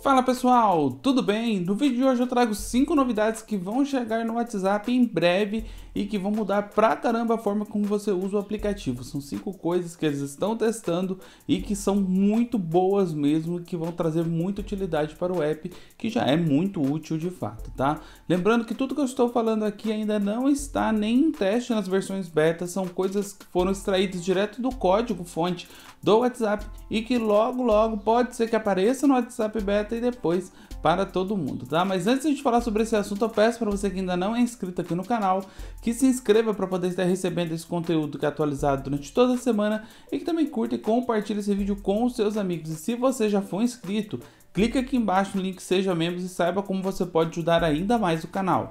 Fala pessoal, tudo bem? No vídeo de hoje eu trago 5 novidades que vão chegar no WhatsApp em breve e que vão mudar pra caramba a forma como você usa o aplicativo. São 5 coisas que eles estão testando e que são muito boas mesmo, que vão trazer muita utilidade para o app, que já é muito útil de fato, tá? Lembrando que tudo que eu estou falando aqui ainda não está nem em teste nas versões beta, são coisas que foram extraídas direto do código fonte do WhatsApp e que logo logo pode ser que apareça no WhatsApp beta e depois para todo mundo, tá? Mas antes de falar sobre esse assunto, eu peço para você que ainda não é inscrito aqui no canal, que se inscreva para poder estar recebendo esse conteúdo que é atualizado durante toda a semana e que também curta e compartilhe esse vídeo com os seus amigos. E se você já for inscrito, clica aqui embaixo no link Seja Membros e saiba como você pode ajudar ainda mais o canal.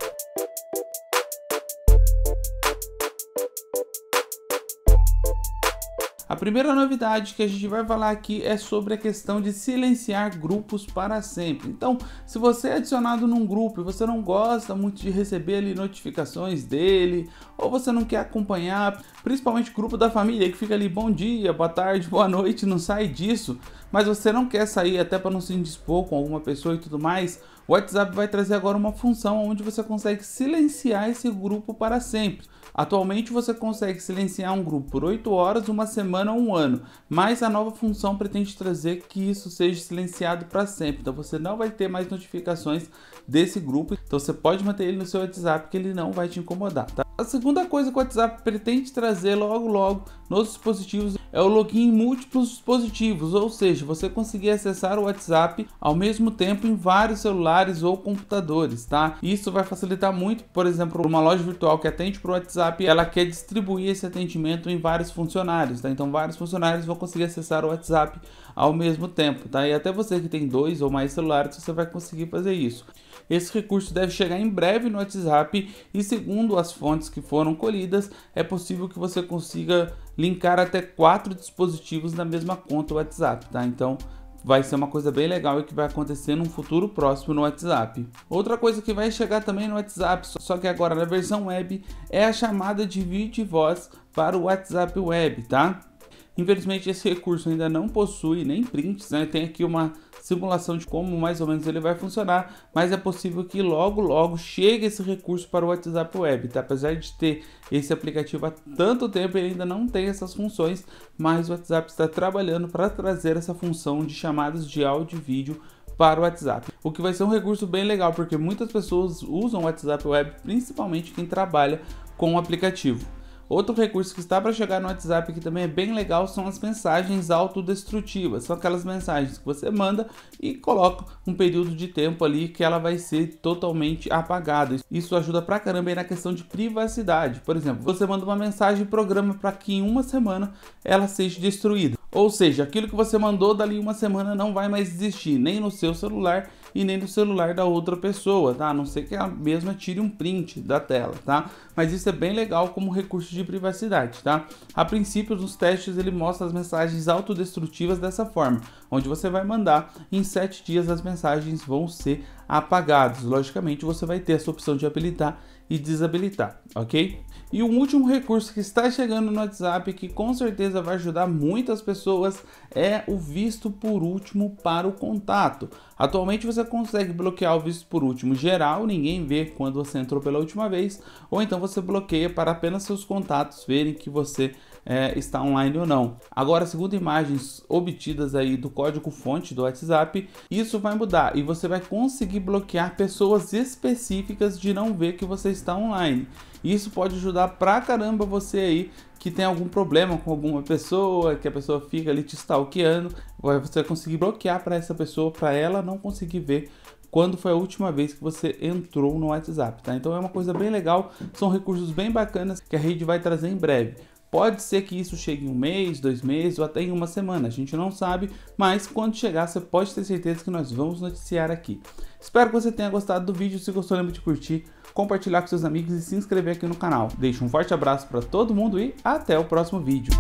A primeira novidade que a gente vai falar aqui é sobre a questão de silenciar grupos para sempre. Então, se você é adicionado num grupo e você não gosta muito de receber ali notificações dele, ou você não quer acompanhar, principalmente grupo da família que fica ali bom dia, boa tarde, boa noite, não sai disso, mas você não quer sair até para não se indispor com alguma pessoa e tudo mais, o WhatsApp vai trazer agora uma função onde você consegue silenciar esse grupo para sempre. Atualmente você consegue silenciar um grupo por 8 horas, uma semana ou um ano, mas a nova função pretende trazer que isso seja silenciado para sempre. Então você não vai ter mais notificações desse grupo. Então você pode manter ele no seu WhatsApp que ele não vai te incomodar, tá? A segunda coisa que o WhatsApp pretende trazer logo logo nos dispositivos é o login em múltiplos dispositivos, ou seja, você conseguir acessar o WhatsApp ao mesmo tempo em vários celulares ou computadores, tá? Isso vai facilitar muito, por exemplo, uma loja virtual que atende para o WhatsApp, ela quer distribuir esse atendimento em vários funcionários, tá? Então vários funcionários vão conseguir acessar o WhatsApp ao mesmo tempo, tá? E até você que tem dois ou mais celulares, você vai conseguir fazer isso. Esse recurso deve chegar em breve no WhatsApp e segundo as fontes que foram colhidas, é possível que você consiga linkar até quatro dispositivos na mesma conta WhatsApp, tá? Então vai ser uma coisa bem legal e que vai acontecer num futuro próximo no WhatsApp. Outra coisa que vai chegar também no WhatsApp, só que agora na versão web, é a chamada de vídeo e voz para o WhatsApp Web, tá? Infelizmente, esse recurso ainda não possui nem prints, né? tem aqui uma simulação de como mais ou menos ele vai funcionar, mas é possível que logo logo chegue esse recurso para o WhatsApp Web, tá? apesar de ter esse aplicativo há tanto tempo, ele ainda não tem essas funções, mas o WhatsApp está trabalhando para trazer essa função de chamadas de áudio e vídeo para o WhatsApp. O que vai ser um recurso bem legal, porque muitas pessoas usam o WhatsApp Web, principalmente quem trabalha com o aplicativo. Outro recurso que está para chegar no WhatsApp que também é bem legal são as mensagens autodestrutivas. São aquelas mensagens que você manda e coloca um período de tempo ali que ela vai ser totalmente apagada. Isso ajuda pra caramba aí na questão de privacidade. Por exemplo, você manda uma mensagem e programa para que em uma semana ela seja destruída. Ou seja, aquilo que você mandou dali uma semana não vai mais existir, nem no seu celular e nem do celular da outra pessoa, tá? A não ser que a mesma tire um print da tela, tá? Mas isso é bem legal como recurso de privacidade, tá? A princípio, nos testes ele mostra as mensagens autodestrutivas dessa forma, onde você vai mandar em sete dias as mensagens vão ser apagadas. Logicamente, você vai ter essa opção de habilitar e desabilitar, ok? E um último recurso que está chegando no WhatsApp que com certeza vai ajudar muitas pessoas é o visto por último para o contato. Atualmente você você consegue bloquear o visto por último geral, ninguém vê quando você entrou pela última vez, ou então você bloqueia para apenas seus contatos verem que você é, está online ou não. Agora, segundo imagens obtidas aí do código-fonte do WhatsApp, isso vai mudar e você vai conseguir bloquear pessoas específicas de não ver que você está online. Isso pode ajudar pra caramba você aí que tem algum problema com alguma pessoa, que a pessoa fica ali te stalkeando, você vai conseguir bloquear para essa pessoa, para ela não conseguir ver quando foi a última vez que você entrou no WhatsApp, tá? Então é uma coisa bem legal, são recursos bem bacanas que a rede vai trazer em breve. Pode ser que isso chegue em um mês, dois meses ou até em uma semana, a gente não sabe, mas quando chegar você pode ter certeza que nós vamos noticiar aqui. Espero que você tenha gostado do vídeo, se gostou lembre de curtir, compartilhar com seus amigos e se inscrever aqui no canal. Deixo um forte abraço para todo mundo e até o próximo vídeo.